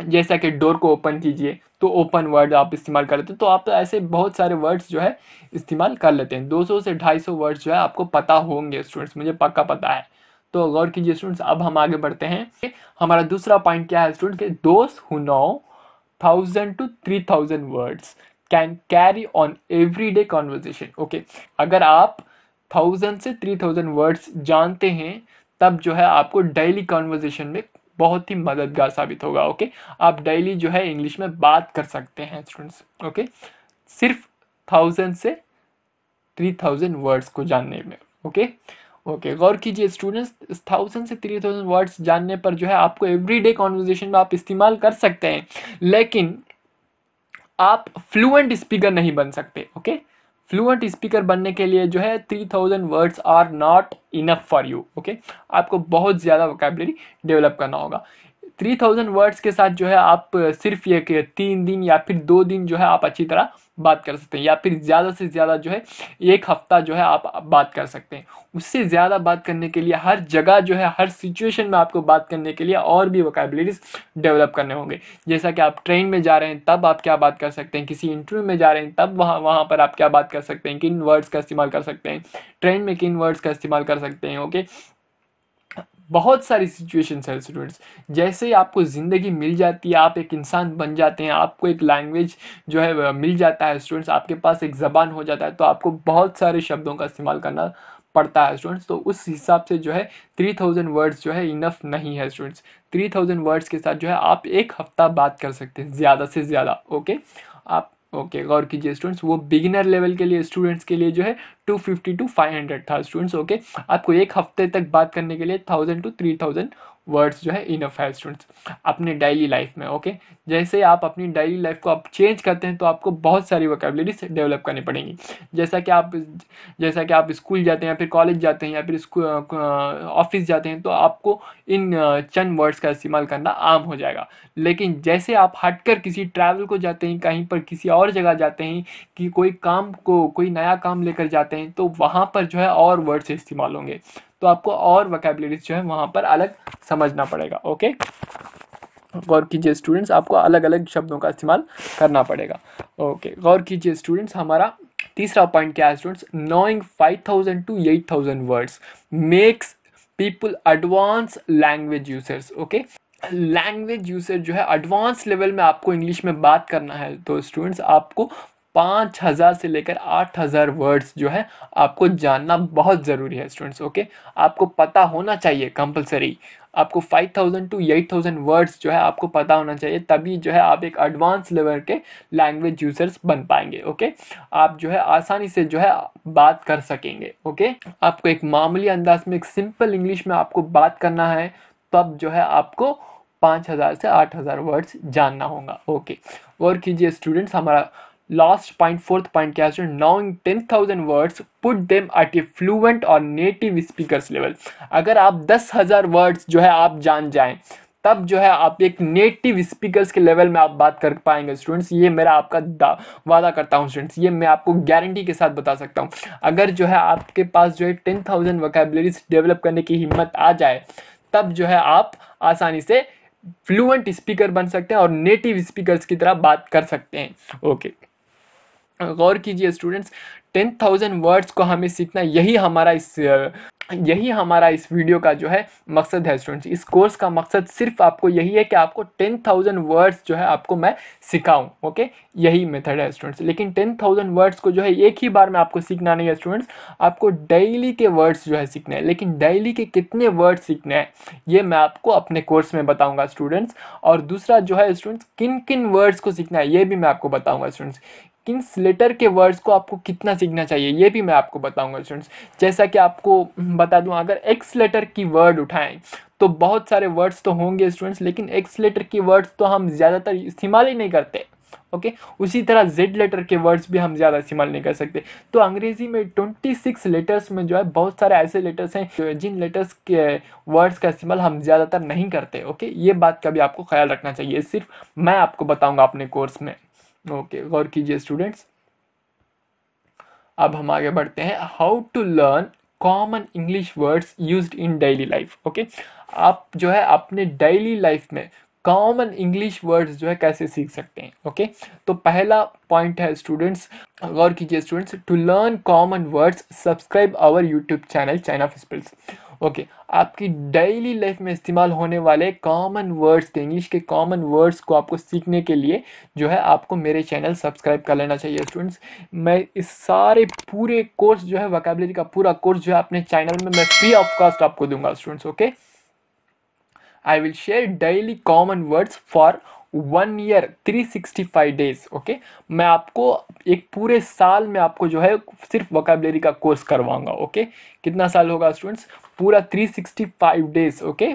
[SPEAKER 1] जैसा कि डोर को ओपन कीजिए तो ओपन वर्ड आप इस्तेमाल कर लेते हैं तो आप ऐसे बहुत सारे वर्ड्स जो है इस्तेमाल कर लेते हैं 200 से 250 वर्ड्स जो है आपको पता होंगे स्टूडेंट्स मुझे पक्का पता है तो गौर कीजिए स्टूडेंट्स अब हम आगे बढ़ते हैं हमारा दूसरा पॉइंट क्या है स्टूडेंट के दोस्त who know thousand to three thousand words can carry on every day conversation okay अगर आप थाउजेंड से थ्री थाउजेंड वर्ड्स जानते हैं तब जो है आपको डेली कॉन्वर्जेशन में बहुत ही मददगार साबित होगा ओके आप डेली जो है इंग्लिश में बात कर सकते हैं स्टूडेंट्स ओके सिर्फ थाउजेंड से थ्री थाउजेंड वर्ड्स को जानने में ओके ओके गौर कीजिए स्टूडेंट्स थाउजेंड से थ्री थाउजेंड वर्ड्स जानने पर जो है आपको एवरी डे कॉन्वर्जेशन में आप इस्तेमाल कर सकते हैं लेकिन आप फ्लुएंट स्पीकर नहीं बन सकते ओके okay? फ्लुएंट स्पीकर बनने के लिए जो है three thousand words are not enough for you okay आपको बहुत ज़्यादा वोकेबलरी डेवलप करना होगा थ्री थाउजेंड वर्ड्स के साथ जो है आप सिर्फ एक तीन दिन या फिर दो दिन जो है आप अच्छी तरह बात कर सकते हैं या फिर ज़्यादा से ज़्यादा जो है एक हफ्ता जो है आप बात कर सकते हैं उससे ज़्यादा बात करने के लिए हर जगह जो है हर सिचुएशन में आपको बात करने के लिए और भी वोकेबिलिटीज़ डेवलप करने होंगे जैसा कि आप ट्रेन में जा रहे हैं तब आप क्या बात कर सकते हैं किसी इंटरव्यू में जा रहे हैं तब वहाँ वहाँ पर आप क्या बात कर सकते हैं किन वर्ड्स का इस्तेमाल कर सकते हैं ट्रेन में किन वर्ड्स का इस्तेमाल कर सकते हैं ओके बहुत सारी सिचुएशंस हैं स्टूडेंट्स जैसे ही आपको ज़िंदगी मिल जाती है आप एक इंसान बन जाते हैं आपको एक लैंग्वेज जो है मिल जाता है स्टूडेंट्स आपके पास एक ज़बान हो जाता है तो आपको बहुत सारे शब्दों का इस्तेमाल करना पड़ता है स्टूडेंट्स तो उस हिसाब से जो है थ्री थाउजेंड वर्ड्स जो है इनफ नहीं है स्टूडेंट्स थ्री थाउजेंड वर्ड्स के साथ जो है आप एक हफ्ता बात कर सकते हैं ज़्यादा से ज़्यादा ओके आप ओके okay, गौर कीजिए स्टूडेंट्स वो बिगिनर लेवल के लिए स्टूडेंट्स के लिए जो है 250 टू 500 था स्टूडेंट्स ओके okay? आपको एक हफ्ते तक बात करने के लिए thousand to three thousand words जो है इनफ है स्टूडेंट्स अपने डेली लाइफ में ओके जैसे आप अपनी डेली लाइफ को आप चेंज करते हैं तो आपको बहुत सारी वोकेबलिटीज डेवलप करनी पड़ेंगी जैसा कि आप जैसा कि आप स्कूल जाते हैं या फिर कॉलेज जाते हैं या फिर ऑफिस जाते हैं तो आपको इन चंद वर्ड्स का इस्तेमाल करना आम हो जाएगा लेकिन जैसे आप हटकर किसी ट्रैवल को जाते हैं कहीं पर किसी और जगह जाते हैं कि कोई काम को कोई नया काम लेकर जाते हैं तो वहाँ पर जो है और वर्ड्स इस्तेमाल होंगे तो आपको और वकेबलरीज जो है वहाँ पर अलग समझना पड़ेगा ओके गौर कीजिए स्टूडेंट्स आपको अलग अलग शब्दों का इस्तेमाल करना पड़ेगा ओके गौर कीजिए स्टूडेंट्स हमारा तीसरा पॉइंट क्या है students knowing five thousand to eight thousand words makes people advance language users okay language user जो है एडवांस लेवल में आपको इंग्लिश में बात करना है तो स्टूडेंट्स आपको पाँच हज़ार से लेकर आठ हज़ार वर्ड्स जो है आपको जानना बहुत ज़रूरी है स्टूडेंट्स ओके आपको पता होना चाहिए कंपलसरी आपको five thousand to thousand words जो है आपको पता होना चाहिए तभी जो है आप एक एडवांस लेवल के लैंग्वेज यूजर्स बन पाएंगे ओके आप जो है आसानी से जो है बात कर सकेंगे ओके आपको एक मामूली अंदाज में एक सिंपल इंग्लिश में आपको बात करना है तब जो है आपको पाँच हज़ार से आठ हज़ार वर्ड्स जानना होगा ओके और कीजिए स्टूडेंट्स हमारा Last point, fourth point क्या है knowing 10,000 words put them at a fluent or native speakers level अगर आप 10,000 words जो है आप जान जाएं तब जो है आप एक नेटिव स्पीकर्स के लेवल में आप बात कर पाएंगे स्टूडेंट्स ये मेरा आपका वादा करता हूँ स्टूडेंट्स ये मैं आपको गारंटी के साथ बता सकता हूँ अगर जो है आपके पास जो है टेन थाउजेंड वोकेबलरीज डेवलप करने की हिम्मत आ जाए तब जो है आप आसानी से फ्लुएंट स्पीकर बन सकते हैं और नेटिव स्पीकर की तरह बात कर सकते हैं ओके okay. गौर कीजिए स्टूडेंट्स टेन थाउजेंड वर्ड्स को हमें सीखना यही हमारा इस यही हमारा इस वीडियो का जो है मकसद है स्टूडेंट्स इस कोर्स का मकसद सिर्फ आपको यही है कि आपको टेन थाउजेंड वर्ड्स जो है आपको मैं सिखाऊं ओके यही मेथड है स्टूडेंट्स लेकिन टेन थाउजेंड वर्ड्स को जो है एक ही बार में आपको सीखना नहीं है स्टूडेंट्स आपको डेली के वर्ड्स जो है सीखने हैं लेकिन डेली के कितने वर्ड्स सीखने हैं ये मैं आपको अपने कोर्स में बताऊँगा स्टूडेंट्स और दूसरा जो है स्टूडेंट्स किन किन वर्ड्स को सीखना है ये भी मैं आपको बताऊँगा स्टूडेंट्स किन लेटर के वर्ड्स को आपको कितना सीखना चाहिए ये भी मैं आपको बताऊंगा स्टूडेंट्स जैसा कि आपको बता दूं अगर एक्स लेटर की वर्ड उठाएं तो बहुत सारे वर्ड्स तो होंगे स्टूडेंट्स लेकिन एक्स लेटर की वर्ड्स तो हम ज़्यादातर इस्तेमाल ही नहीं करते ओके okay? उसी तरह जेड लेटर के वर्ड्स भी हम ज़्यादा इस्तेमाल नहीं कर सकते तो अंग्रेजी में 26 लेटर्स में जो है बहुत सारे ऐसे लेटर्स हैं जिन लेटर्स के वर्ड्स का इस्तेमाल हम ज़्यादातर नहीं करते ओके okay? ये बात का भी आपको ख्याल रखना चाहिए सिर्फ मैं आपको बताऊंगा अपने कोर्स में ओके गौर कीजिए स्टूडेंट्स अब हम आगे बढ़ते हैं how to learn common English words use in daily life okay आप जो है अपने डेली लाइफ में कॉमन इंग्लिश वर्ड्स जो है कैसे सीख सकते हैं ओके okay? तो पहला पॉइंट है स्टूडेंट्स गौर कीजिए students to learn common words subscribe our YouTube channel चाइना फिस्पल्स ओके okay, आपकी डेली लाइफ में इस्तेमाल होने वाले कॉमन वर्ड्स के इंग्लिश के कॉमन वर्ड्स को आपको सीखने के लिए जो है आपको मेरे चैनल सब्सक्राइब कर लेना चाहिए स्टूडेंट्स मैं इस सारे पूरे कोर्स जो है वकाबलरी का पूरा कोर्स जो है अपने चैनल में मैं फ्री ऑफ कॉस्ट आपको दूंगा students okay I will share daily common words for one year three sixty five days okay मैं आपको एक पूरे साल में आपको जो है सिर्फ वकाबलरी का कोर्स करवाऊंगा ओके okay? कितना साल होगा स्टूडेंट्स पूरा 365 डेज ओके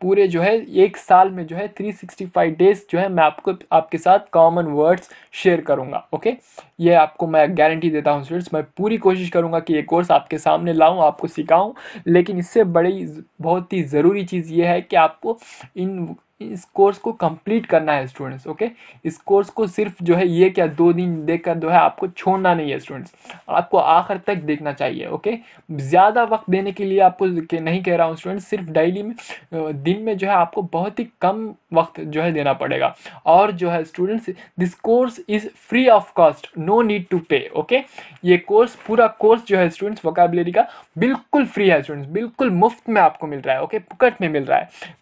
[SPEAKER 1] पूरे जो है एक साल में जो है 365 डेज जो है मैं आपको आपके साथ कॉमन वर्ड्स शेयर करूंगा ओके ये आपको मैं गारंटी देता हूँ स्टूडेंट्स मैं पूरी कोशिश करूंगा कि ये कोर्स आपके सामने लाऊं आपको सिखाऊं लेकिन इससे बड़ी बहुत ही ज़रूरी चीज़ ये है कि आपको इन इस कोर्स को कंप्लीट करना है स्टूडेंट्स ओके इस कोर्स को सिर्फ जो है ये क्या दो दिन देखकर जो है आपको छोड़ना नहीं है स्टूडेंट्स आपको आखिर तक देखना चाहिए ओके ज़्यादा वक्त देने के लिए आपको के नहीं कह रहा हूँ स्टूडेंट्स सिर्फ डेली में दिन में जो है आपको बहुत ही कम वक्त जो है देना पड़ेगा और जो है students this course is free of cost no need to pay okay ये कोर्स पूरा कोर्स जो है स्टूडेंट्स वोकाबलरी का बिल्कुल फ्री है स्टूडेंट्स बिल्कुल मुफ्त में आपको मिल रहा है ओके पुकट में मिल रहा है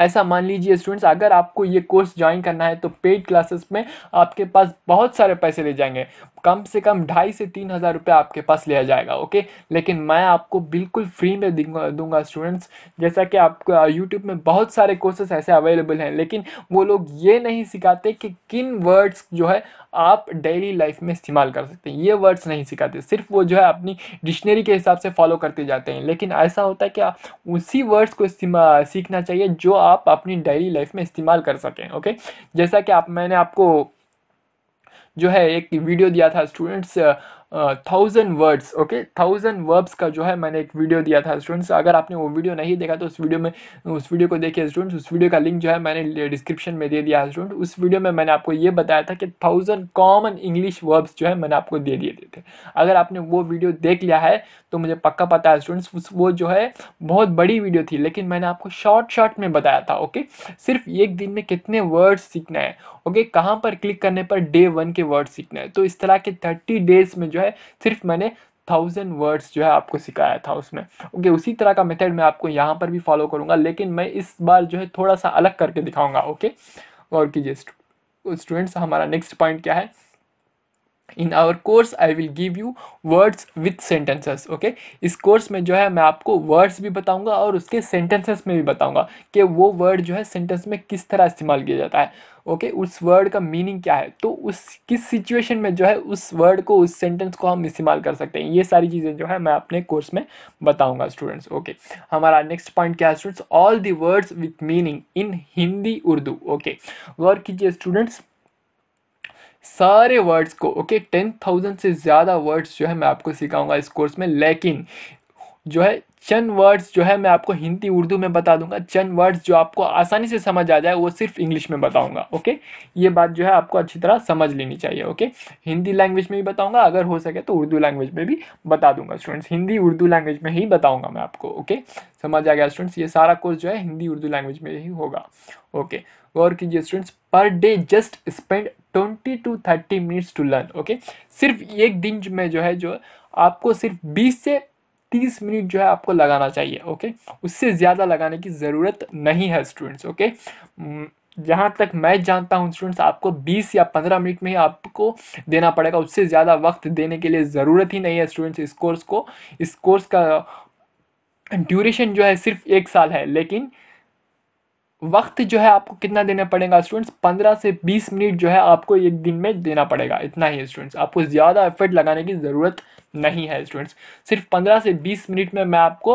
[SPEAKER 1] ऐसा मान लीजिए स्टूडेंट्स अगर आपको ये कोर्स ज्वाइन करना है तो पेड क्लासेस में आपके पास बहुत सारे पैसे ले जाएंगे कम से कम ढाई से तीन हज़ार रुपये आपके पास लिया जाएगा ओके लेकिन मैं आपको बिल्कुल फ्री में दूंगा स्टूडेंट्स जैसा कि आपको यूट्यूब में बहुत सारे कोर्सेस ऐसे अवेलेबल हैं लेकिन वो लोग ये नहीं सिखाते कि किन वर्ड्स जो है आप डेली लाइफ में इस्तेमाल कर सकते हैं ये वर्ड्स नहीं सिखाते सिर्फ वो जो है अपनी डिक्शनरी के हिसाब से फॉलो करते जाते हैं लेकिन ऐसा होता है कि उसी वर्ड्स को सीखना चाहिए जो आप अपनी डेली लाइफ में इस्तेमाल कर सकें ओके जैसा कि आप मैंने आपको जो है एक वीडियो दिया था students thousand words okay thousand verbs का जो है मैंने एक वीडियो दिया था स्टूडेंट्स अगर आपने वो वीडियो नहीं देखा तो उस वीडियो में उस वीडियो को देखिए स्टूडेंट्स उस वीडियो का लिंक जो है मैंने डिस्क्रिप्शन में दे दिया है स्टूडेंट उस वीडियो में मैंने आपको ये बताया था कि थाउजेंड कॉमन इंग्लिश वर्ब्स जो है मैंने आपको दे दिए थे अगर आपने वो वीडियो देख लिया है तो मुझे पक्का पता है स्टूडेंट्स वो जो है बहुत बड़ी वीडियो थी लेकिन मैंने आपको शॉर्ट शॉर्ट में बताया था ओके सिर्फ एक दिन में कितने वर्ड्स सीखना है ओके कहाँ पर क्लिक करने पर डे वन के वर्ड सीखना है तो इस तरह के थर्टी डेज में जो है सिर्फ मैंने थाउजेंड वर्ड्स जो है आपको सिखाया था उसमें ओके okay, उसी तरह का मेथड मैं आपको यहाँ पर भी फॉलो करूँगा लेकिन मैं इस बार जो है थोड़ा सा अलग करके दिखाऊँगा ओके okay? और कीजिए स्टूडेंट्स हमारा नेक्स्ट पॉइंट क्या है in our course I will give you words with sentences okay इस कोर्स में जो है मैं आपको वर्ड्स भी बताऊंगा और उसके सेंटेंसेस में भी बताऊंगा कि वो वर्ड जो है सेंटेंस में किस तरह इस्तेमाल किया जाता है ओके okay, उस वर्ड का मीनिंग क्या है तो उस किस सिचुएशन में जो है उस वर्ड को उस सेंटेंस को हम इस्तेमाल कर सकते हैं ये सारी चीज़ें जो है मैं अपने कोर्स में बताऊंगा स्टूडेंट्स ओके okay. हमारा नेक्स्ट पॉइंट क्या है students all the words with meaning in Hindi Urdu okay गौर कीजिए स्टूडेंट्स सारे वर्ड्स को ओके टेन थाउजेंड से ज़्यादा वर्ड्स जो है मैं आपको सिखाऊंगा इस कोर्स में लेकिन जो है चंद वर्ड्स जो है मैं आपको हिंदी उर्दू में बता दूंगा चंद वर्ड्स जो आपको आसानी से समझ आ जाए वो सिर्फ इंग्लिश में बताऊंगा ओके ये बात जो है आपको अच्छी तरह समझ लेनी चाहिए ओके हिंदी लैंग्वेज में भी बताऊंगा अगर हो सके तो उर्दू लैंग्वेज में भी बता दूंगा स्टूडेंट्स हिंदी उर्दू लैंग्वेज में ही बताऊंगा मैं आपको ओके समझ आ गया स्टूडेंट्स ये सारा कोर्स जो है हिंदी उर्दू लैंग्वेज में ही होगा ओके गौर कीजिए students per day just spend twenty to thirty minutes to learn okay सिर्फ एक दिन में जो है जो आपको सिर्फ बीस से तीस मिनट जो है आपको लगाना चाहिए ओके उससे ज़्यादा लगाने की ज़रूरत नहीं है स्टूडेंट्स ओके जहाँ तक मैं जानता हूँ स्टूडेंट्स आपको 20 या 15 मिनट में ही आपको देना पड़ेगा उससे ज़्यादा वक्त देने के लिए ज़रूरत ही नहीं है स्टूडेंट्स इस कोर्स को इस कोर्स का ड्यूरेशन जो है सिर्फ एक साल है लेकिन वक्त जो है आपको कितना देना पड़ेगा स्टूडेंट्स पंद्रह से बीस मिनट जो है आपको एक दिन में देना पड़ेगा इतना ही स्टूडेंट्स आपको ज़्यादा एफर्ट लगाने की ज़रूरत नहीं है स्टूडेंट्स सिर्फ पंद्रह से बीस मिनट में मैं आपको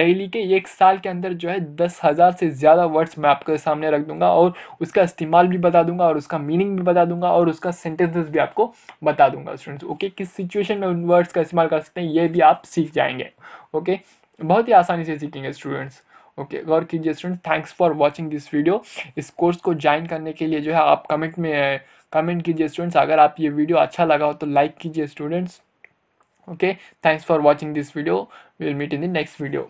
[SPEAKER 1] डेली के एक साल के अंदर जो है दस हज़ार से ज़्यादा वर्ड्स मैं आपके सामने रख दूंगा और उसका इस्तेमाल भी बता दूंगा और उसका मीनिंग भी बता दूंगा और उसका सेंटेंसेस भी आपको बता दूंगा स्टूडेंट्स ओके किस सिचुएशन में उन वर्ड्स का इस्तेमाल कर सकते हैं ये भी आप सीख जाएंगे ओके बहुत ही आसानी से सीखेंगे स्टूडेंट्स ओके okay, गौर कीजिए student thanks for watching this video इस कोर्स को ज्वाइन करने के लिए जो है आप कमेंट में कमेंट कीजिए स्टूडेंट्स अगर आप ये वीडियो अच्छा लगा हो तो लाइक कीजिए students okay thanks for watching this video we'll meet in the next video